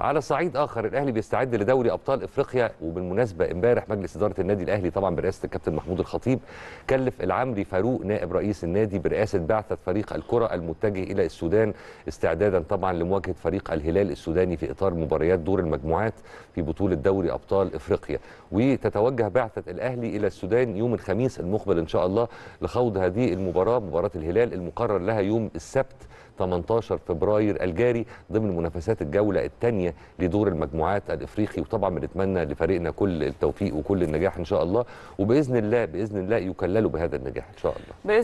على صعيد اخر الاهلي بيستعد لدوري ابطال افريقيا وبالمناسبه امبارح مجلس اداره النادي الاهلي طبعا برئاسه الكابتن محمود الخطيب كلف العمري فاروق نائب رئيس النادي برئاسه بعثه فريق الكره المتجه الى السودان استعدادا طبعا لمواجهه فريق الهلال السوداني في اطار مباريات دور المجموعات في بطوله دوري ابطال افريقيا وتتوجه بعثه الاهلي الى السودان يوم الخميس المقبل ان شاء الله لخوض هذه المباراه مباراه الهلال المقرر لها يوم السبت 18 فبراير الجاري ضمن منافسات الجوله الثانيه لدور المجموعات الافريقي وطبعا بنتمنى لفريقنا كل التوفيق وكل النجاح ان شاء الله وباذن الله باذن الله يكللوا بهذا النجاح ان شاء الله